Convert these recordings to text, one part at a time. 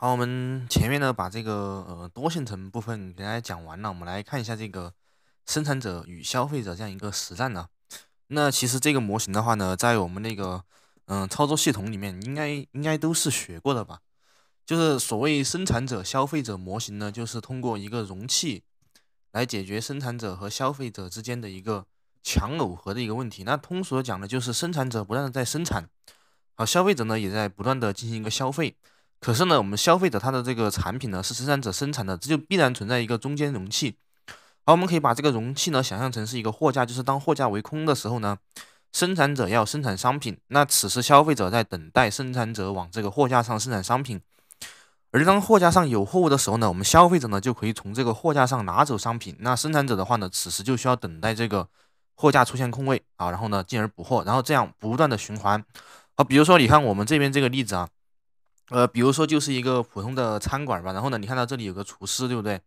好，我们前面呢把这个呃多线程部分给大家讲完了，我们来看一下这个生产者与消费者这样一个实战呢。那其实这个模型的话呢，在我们那个嗯操作系统里面，应该应该都是学过的吧？就是所谓生产者消费者模型呢，就是通过一个容器来解决生产者和消费者之间的一个强耦合的一个问题。那通俗的讲呢，就是生产者不断的在生产，好，消费者呢也在不断的进行一个消费。可是呢，我们消费者他的这个产品呢是生产者生产的，这就必然存在一个中间容器。好，我们可以把这个容器呢想象成是一个货架，就是当货架为空的时候呢，生产者要生产商品，那此时消费者在等待生产者往这个货架上生产商品。而当货架上有货物的时候呢，我们消费者呢就可以从这个货架上拿走商品。那生产者的话呢，此时就需要等待这个货架出现空位啊，然后呢进而补货，然后这样不断的循环。好，比如说你看我们这边这个例子啊。呃，比如说就是一个普通的餐馆吧，然后呢，你看到这里有个厨师，对不对？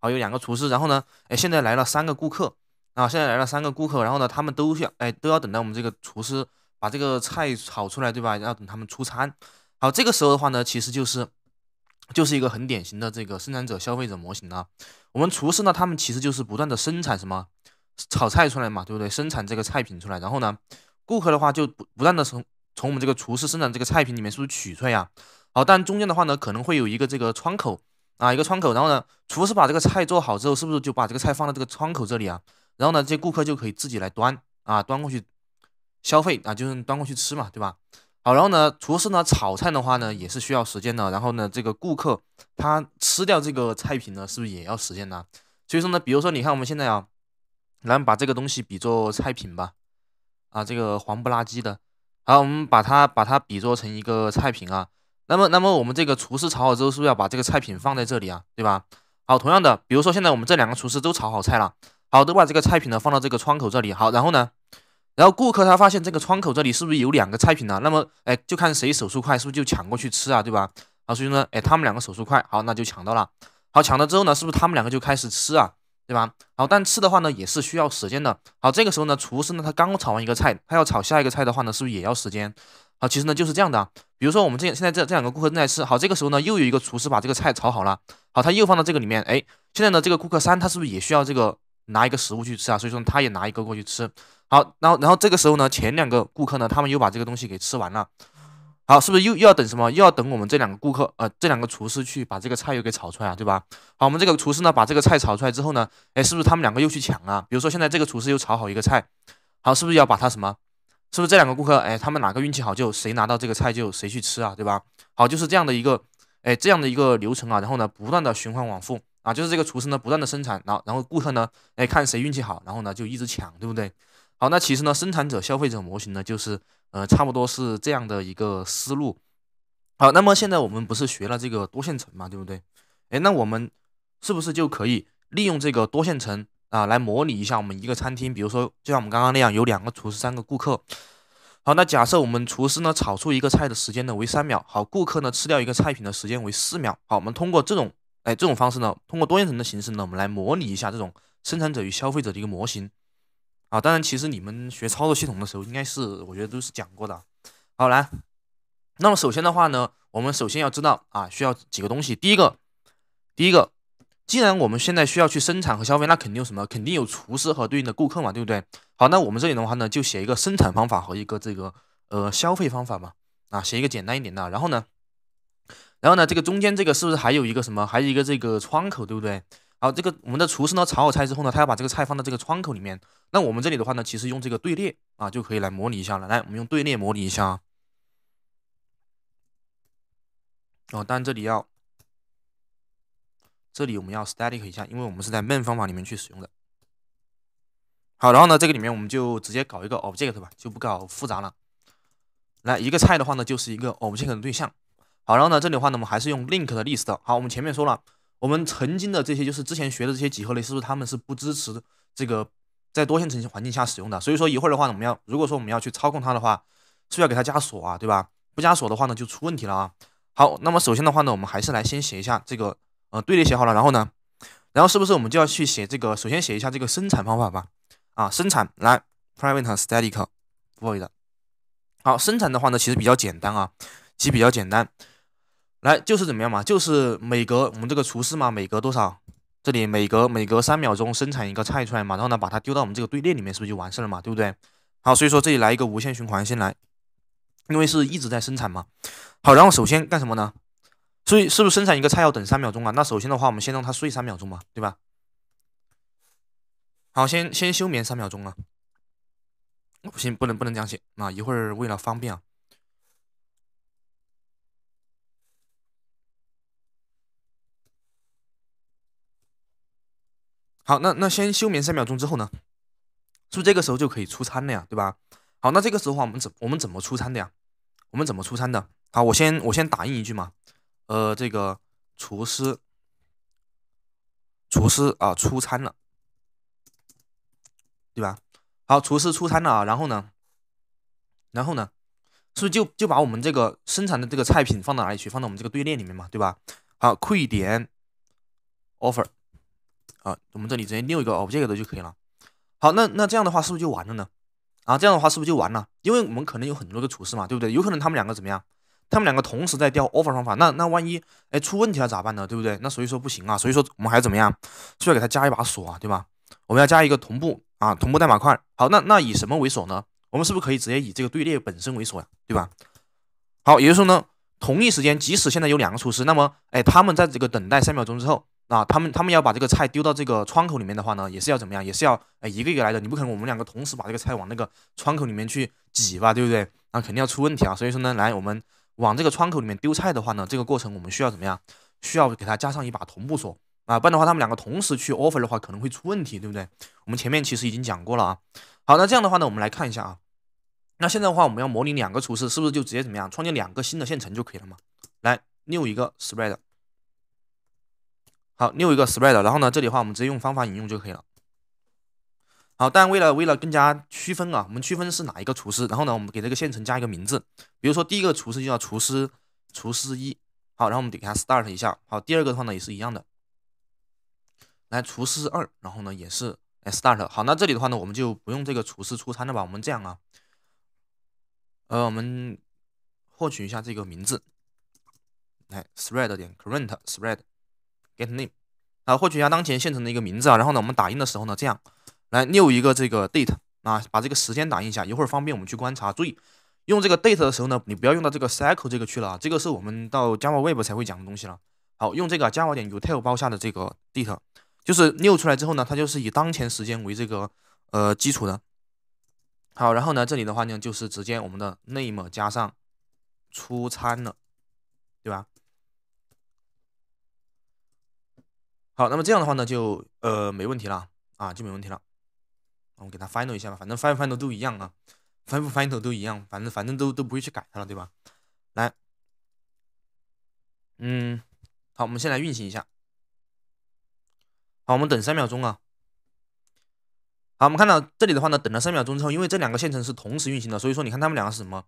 好，有两个厨师，然后呢，哎，现在来了三个顾客，啊，现在来了三个顾客，然后呢，他们都要，哎，都要等待我们这个厨师把这个菜炒出来，对吧？要等他们出餐。好，这个时候的话呢，其实就是，就是一个很典型的这个生产者消费者模型啊。我们厨师呢，他们其实就是不断的生产什么，炒菜出来嘛，对不对？生产这个菜品出来，然后呢，顾客的话就不不断的从从我们这个厨师生产这个菜品里面是不是取出来啊？好，但中间的话呢，可能会有一个这个窗口啊，一个窗口。然后呢，厨师把这个菜做好之后，是不是就把这个菜放到这个窗口这里啊？然后呢，这些顾客就可以自己来端啊，端过去消费啊，就是端过去吃嘛，对吧？好，然后呢，厨师呢炒菜的话呢也是需要时间的。然后呢，这个顾客他吃掉这个菜品呢，是不是也要时间呢？所以说呢，比如说你看我们现在啊，来把这个东西比作菜品吧，啊，这个黄不拉几的，好，我们把它把它比作成一个菜品啊。那么，那么我们这个厨师炒好之后，是不是要把这个菜品放在这里啊？对吧？好，同样的，比如说现在我们这两个厨师都炒好菜了，好，都把这个菜品呢放到这个窗口这里。好，然后呢，然后顾客他发现这个窗口这里是不是有两个菜品呢？那么，哎，就看谁手速快，是不是就抢过去吃啊？对吧？好，所以呢，哎，他们两个手速快，好，那就抢到了。好，抢到之后呢，是不是他们两个就开始吃啊？对吧？好，但吃的话呢，也是需要时间的。好，这个时候呢，厨师呢，他刚炒完一个菜，他要炒下一个菜的话呢，是不是也要时间？好，其实呢就是这样的，比如说我们这现在这这两个顾客正在吃，好，这个时候呢又有一个厨师把这个菜炒好了，好，他又放到这个里面，哎，现在呢这个顾客三他是不是也需要这个拿一个食物去吃啊？所以说他也拿一个过去吃，好，然后然后这个时候呢前两个顾客呢他们又把这个东西给吃完了，好，是不是又又要等什么？又要等我们这两个顾客呃这两个厨师去把这个菜又给炒出来啊，对吧？好，我们这个厨师呢把这个菜炒出来之后呢，哎，是不是他们两个又去抢啊？比如说现在这个厨师又炒好一个菜，好，是不是要把它什么？是不是这两个顾客？哎，他们哪个运气好，就谁拿到这个菜就谁去吃啊，对吧？好，就是这样的一个，哎，这样的一个流程啊。然后呢，不断的循环往复啊，就是这个厨师呢不断的生产，然后然后顾客呢，哎，看谁运气好，然后呢就一直抢，对不对？好，那其实呢，生产者消费者模型呢，就是呃，差不多是这样的一个思路。好，那么现在我们不是学了这个多线程嘛，对不对？哎，那我们是不是就可以利用这个多线程？啊，来模拟一下我们一个餐厅，比如说，就像我们刚刚那样，有两个厨师，三个顾客。好，那假设我们厨师呢炒出一个菜的时间呢为三秒，好，顾客呢吃掉一个菜品的时间为四秒。好，我们通过这种，哎，这种方式呢，通过多线程的形式呢，我们来模拟一下这种生产者与消费者的一个模型。啊，当然，其实你们学操作系统的时候，应该是我觉得都是讲过的。好，来，那么首先的话呢，我们首先要知道啊，需要几个东西。第一个，第一个。既然我们现在需要去生产和消费，那肯定有什么？肯定有厨师和对应的顾客嘛，对不对？好，那我们这里的话呢，就写一个生产方法和一个这个呃消费方法嘛。啊，写一个简单一点的。然后呢，然后呢，这个中间这个是不是还有一个什么？还有一个这个窗口，对不对？好，这个我们的厨师呢炒好菜之后呢，他要把这个菜放到这个窗口里面。那我们这里的话呢，其实用这个队列啊就可以来模拟一下了。来，我们用队列模拟一下。哦，但这里要。这里我们要 static 一下，因为我们是在 main 方法里面去使用的。好，然后呢，这个里面我们就直接搞一个 object 吧，就不搞复杂了。来，一个菜的话呢，就是一个 object 的对象。好，然后呢，这里的话呢，我们还是用 link 的 list。好，我们前面说了，我们曾经的这些，就是之前学的这些几何类，是不是他们是不支持这个在多线程环境下使用的？所以说一会儿的话呢，我们要如果说我们要去操控它的话，是不是要给它加锁啊，对吧？不加锁的话呢，就出问题了啊。好，那么首先的话呢，我们还是来先写一下这个。呃，队列写好了，然后呢，然后是不是我们就要去写这个？首先写一下这个生产方法吧。啊，生产来 private static void。好，生产的话呢，其实比较简单啊，其实比较简单。来就是怎么样嘛？就是每隔我们这个厨师嘛，每隔多少？这里每隔每隔三秒钟生产一个菜出来嘛，然后呢把它丢到我们这个队列里面，是不是就完事了嘛？对不对？好，所以说这里来一个无限循环先来，因为是一直在生产嘛。好，然后首先干什么呢？所以是不是生产一个菜要等三秒钟啊？那首先的话，我们先让它睡三秒钟嘛，对吧？好，先先休眠三秒钟啊。不行，不能不能这样写啊！一会儿为了方便啊。好，那那先休眠三秒钟之后呢？是不是这个时候就可以出餐了呀？对吧？好，那这个时候的话，我们怎我们怎么出餐的呀？我们怎么出餐的？好，我先我先打印一句嘛。呃，这个厨师，厨师啊出餐了，对吧？好，厨师出餐了啊，然后呢，然后呢，是不是就就把我们这个生产的这个菜品放到哪里去？放到我们这个队列里面嘛，对吧？好，快点 offer，啊，我们这里直接 new 一个 object 就可以了。好，那那这样的话是不是就完了呢？啊，这样的话是不是就完了？因为我们可能有很多个厨师嘛，对不对？有可能他们两个怎么样？他们两个同时在调 offer 方法，那那万一哎出问题了咋办呢？对不对？那所以说不行啊，所以说我们还要怎么样？需要给他加一把锁啊，对吧？我们要加一个同步啊，同步代码块。好，那那以什么为锁呢？我们是不是可以直接以这个队列本身为锁呀？对吧？好，也就是说呢，同一时间，即使现在有两个厨师，那么哎，他们在这个等待三秒钟之后啊，他们他们要把这个菜丢到这个窗口里面的话呢，也是要怎么样？也是要哎一个一个来的，你不可能我们两个同时把这个菜往那个窗口里面去挤吧？对不对？啊，肯定要出问题啊。所以说呢，来我们。往这个窗口里面丢菜的话呢，这个过程我们需要怎么样？需要给它加上一把同步锁啊，不然的话他们两个同时去 offer 的话可能会出问题，对不对？我们前面其实已经讲过了啊。好，那这样的话呢，我们来看一下啊。那现在的话，我们要模拟两个厨师，是不是就直接怎么样创建两个新的线程就可以了嘛？来，new 一个 s p r e a d 好，new 一个 s p r e a d 然后呢，这里的话我们直接用方法引用就可以了。好，但为了为了更加区分啊，我们区分是哪一个厨师，然后呢，我们给这个线程加一个名字，比如说第一个厨师就叫厨师厨师一，好，然后我们点一下 start 一下，好，第二个的话呢也是一样的，来厨师二，然后呢也是 start，好，那这里的话呢我们就不用这个厨师出餐了吧，我们这样啊，呃，我们获取一下这个名字，来 thread 点 current thread get name，啊，获取一下当前线程的一个名字啊，然后呢我们打印的时候呢这样。来，new 一个这个 date 啊，把这个时间打印一下，一会儿方便我们去观察。注意，用这个 date 的时候呢，你不要用到这个 cycle 这个去了啊，这个是我们到 Java Web 才会讲的东西了。好，用这个 Java 点 Util 包下的这个 date，就是 new 出来之后呢，它就是以当前时间为这个呃基础的。好，然后呢，这里的话呢，就是直接我们的 name 加上出餐了，对吧？好，那么这样的话呢，就呃没问题了啊，就没问题了。我们给它翻 l 一下吧，反正翻不翻 l 都一样啊，翻不翻 l 都一样，反正反正都都不会去改它了，对吧？来，嗯，好，我们先来运行一下。好，我们等三秒钟啊。好，我们看到这里的话呢，等了三秒钟之后，因为这两个线程是同时运行的，所以说你看它们两个是什么？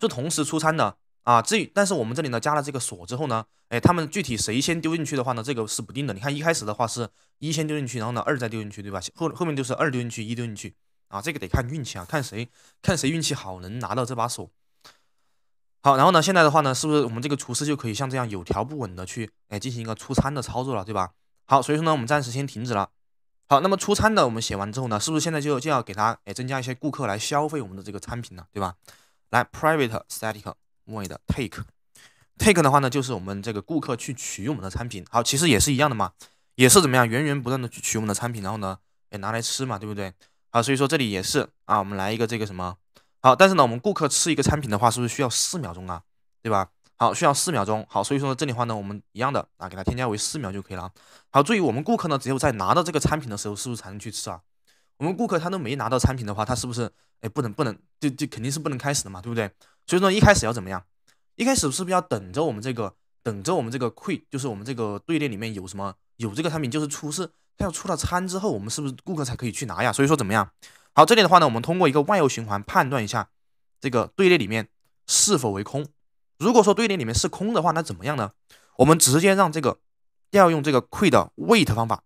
是同时出餐的。啊，这但是我们这里呢加了这个锁之后呢，哎，他们具体谁先丢进去的话呢，这个是不定的。你看一开始的话是一先丢进去，然后呢二再丢进去，对吧？后后面就是二丢进去，一丢进去啊，这个得看运气啊，看谁看谁运气好能拿到这把锁。好，然后呢现在的话呢，是不是我们这个厨师就可以像这样有条不紊的去哎进行一个出餐的操作了，对吧？好，所以说呢我们暂时先停止了。好，那么出餐的我们写完之后呢，是不是现在就就要给他哎增加一些顾客来消费我们的这个餐品呢，对吧？来 private static。o 一的 take take 的话呢，就是我们这个顾客去取我们的产品。好，其实也是一样的嘛，也是怎么样源源不断的去取我们的产品，然后呢，哎，拿来吃嘛，对不对？好，所以说这里也是啊，我们来一个这个什么？好，但是呢，我们顾客吃一个产品的话，是不是需要四秒钟啊？对吧？好，需要四秒钟。好，所以说呢，这里的话呢，我们一样的啊，给它添加为四秒就可以了。好，注意我们顾客呢，只有在拿到这个产品的时候，是不是才能去吃啊？我们顾客他都没拿到产品的话，他是不是哎不能不能，就就肯定是不能开始的嘛，对不对？所以说一开始要怎么样？一开始是不是要等着我们这个等着我们这个 que，就是我们这个队列里面有什么有这个产品，就是出事，它要出了餐之后，我们是不是顾客才可以去拿呀？所以说怎么样？好，这里的话呢，我们通过一个外游循环判断一下这个队列里面是否为空。如果说队列里面是空的话，那怎么样呢？我们直接让这个调用这个 que 的 wait 方法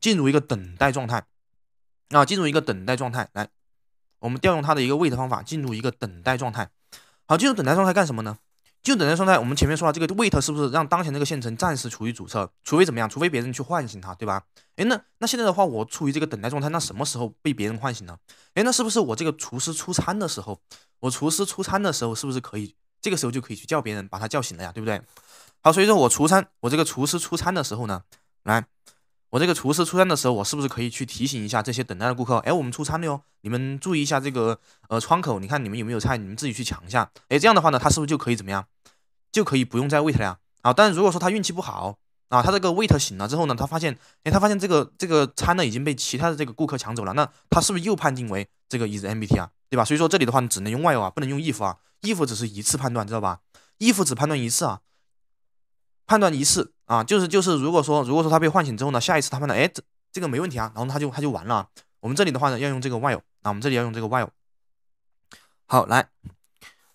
进入一个等待状态。啊，进入一个等待状态，来，我们调用它的一个 wait 方法进入一个等待状态。好，进入等待状态干什么呢？进入等待状态，我们前面说了，这个 wait 是不是让当前这个线程暂时处于阻塞？除非怎么样？除非别人去唤醒它，对吧？哎，那那现在的话，我处于这个等待状态，那什么时候被别人唤醒呢？哎，那是不是我这个厨师出餐的时候，我厨师出餐的时候是不是可以，这个时候就可以去叫别人把他叫醒了呀，对不对？好，所以说我出餐，我这个厨师出餐的时候呢，来。我这个厨师出餐的时候，我是不是可以去提醒一下这些等待的顾客？哎，我们出餐了哟，你们注意一下这个呃窗口，你看你们有没有菜，你们自己去抢一下。哎，这样的话呢，他是不是就可以怎么样？就可以不用再 wait 了呀？啊，但是如果说他运气不好啊，他这个 wait 醒了之后呢，他发现，哎，他发现这个这个餐呢已经被其他的这个顾客抢走了，那他是不是又判定为这个 is MBT 啊？对吧？所以说这里的话，你只能用 w h i l e 啊，不能用 if 啊，if 只是一次判断，知道吧？if 只判断一次啊。判断一次啊，就是就是，如果说如果说他被唤醒之后呢，下一次他判断，哎，这这个没问题啊，然后他就他就完了。我们这里的话呢，要用这个 while，那我们这里要用这个 while。好，来，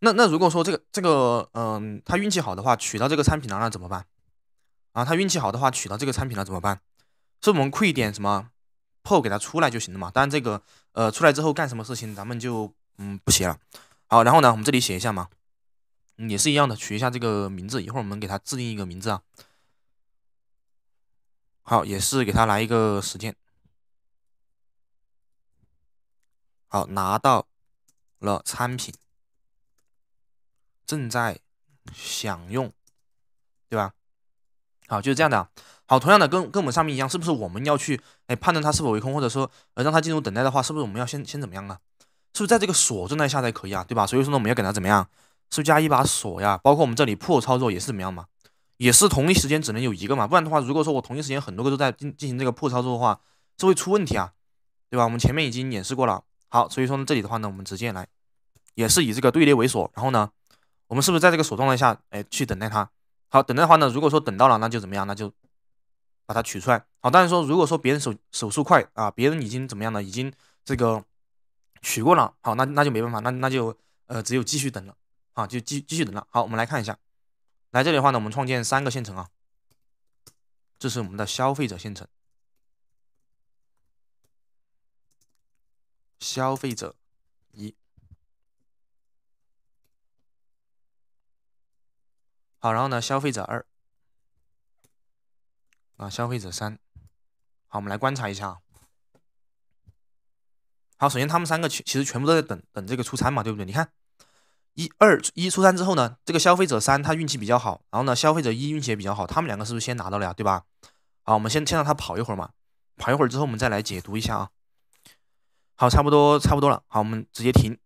那那如果说这个这个嗯，他运气好的话取到这个产品了，那怎么办？啊，他运气好的话取到这个产品了怎么办？所以我们亏一点什么破给他出来就行了嘛。当然这个呃，出来之后干什么事情咱们就嗯不写了。好，然后呢，我们这里写一下嘛。也是一样的，取一下这个名字，一会儿我们给它制定一个名字啊。好，也是给它来一个时间。好，拿到了餐品，正在享用，对吧？好，就是这样的。好，同样的，跟跟我们上面一样，是不是我们要去哎判断它是否为空，或者说呃让它进入等待的话，是不是我们要先先怎么样啊？是不是在这个锁状态下才可以啊，对吧？所以说呢，我们要给它怎么样？是加一把锁呀，包括我们这里破操作也是怎么样嘛，也是同一时间只能有一个嘛，不然的话，如果说我同一时间很多个都在进进行这个破操作的话，这会出问题啊，对吧？我们前面已经演示过了，好，所以说呢，这里的话呢，我们直接来，也是以这个队列为锁，然后呢，我们是不是在这个锁状态下，哎，去等待它？好，等待的话呢，如果说等到了，那就怎么样？那就把它取出来。好，当然说，如果说别人手手速快啊，别人已经怎么样了？已经这个取过了，好，那那就没办法，那那就呃，只有继续等了。好，就继继续等了。好，我们来看一下，来这里的话呢，我们创建三个线程啊。这是我们的消费者线程，消费者一。好，然后呢，消费者二，啊，消费者三。好，我们来观察一下啊。好，首先他们三个其其实全部都在等等这个出餐嘛，对不对？你看。一二一出山之后呢，这个消费者三他运气比较好，然后呢消费者一运气也比较好，他们两个是不是先拿到了呀，对吧？好，我们先先让他跑一会儿嘛，跑一会儿之后我们再来解读一下啊。好，差不多差不多了，好，我们直接停。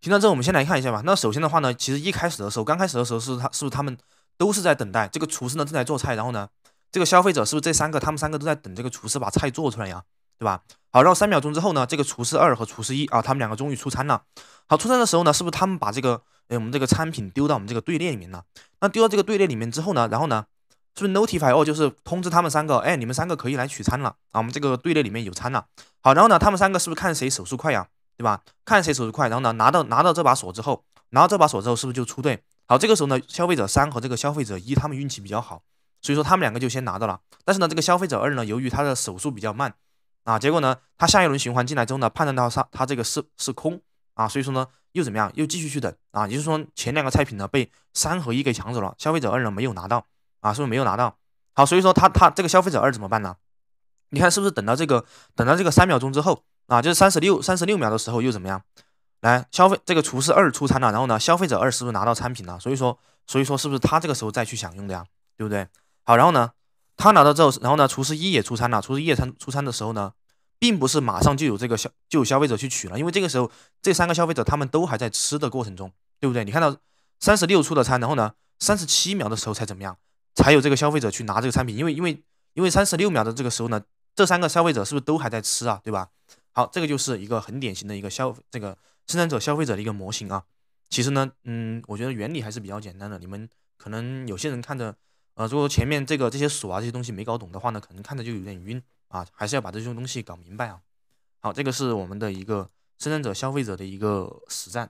停了之后我们先来看一下吧。那首先的话呢，其实一开始的时候，刚开始的时候是他是不是他们都是在等待这个厨师呢正在做菜，然后呢这个消费者是不是这三个他们三个都在等这个厨师把菜做出来呀？对吧？好，然后三秒钟之后呢，这个厨师二和厨师一啊，他们两个终于出餐了。好，出餐的时候呢，是不是他们把这个，哎，我们这个餐品丢到我们这个队列里面了？那丢到这个队列里面之后呢，然后呢，是不是 notify 就是通知他们三个，哎，你们三个可以来取餐了啊，我们这个队列里面有餐了。好，然后呢，他们三个是不是看谁手速快呀？对吧？看谁手速快，然后呢，拿到拿到这把锁之后，拿到这把锁之后是不是就出队？好，这个时候呢，消费者三和这个消费者一他们运气比较好，所以说他们两个就先拿到了。但是呢，这个消费者二呢，由于他的手速比较慢。啊，结果呢，他下一轮循环进来之后呢，判断到上他这个是是空啊，所以说呢，又怎么样，又继续去等啊，也就是说前两个菜品呢被三合一给抢走了，消费者二呢没有拿到啊，是不是没有拿到？好，所以说他他这个消费者二怎么办呢？你看是不是等到这个等到这个三秒钟之后啊，就是三十六三十六秒的时候又怎么样？来，消费这个厨师二出餐了，然后呢，消费者二是不是拿到餐品了？所以说所以说是不是他这个时候再去享用的呀？对不对？好，然后呢？他拿到之后，然后呢，厨师一也出餐了。厨师一也餐出餐的时候呢，并不是马上就有这个消就有消费者去取了，因为这个时候这三个消费者他们都还在吃的过程中，对不对？你看到三十六出的餐，然后呢，三十七秒的时候才怎么样，才有这个消费者去拿这个产品？因为因为因为三十六秒的这个时候呢，这三个消费者是不是都还在吃啊？对吧？好，这个就是一个很典型的一个消这个生产者消费者的一个模型啊。其实呢，嗯，我觉得原理还是比较简单的，你们可能有些人看着。啊，如果前面这个这些数啊这些东西没搞懂的话呢，可能看着就有点晕啊，还是要把这些东西搞明白啊。好，这个是我们的一个生产者消费者的一个实战。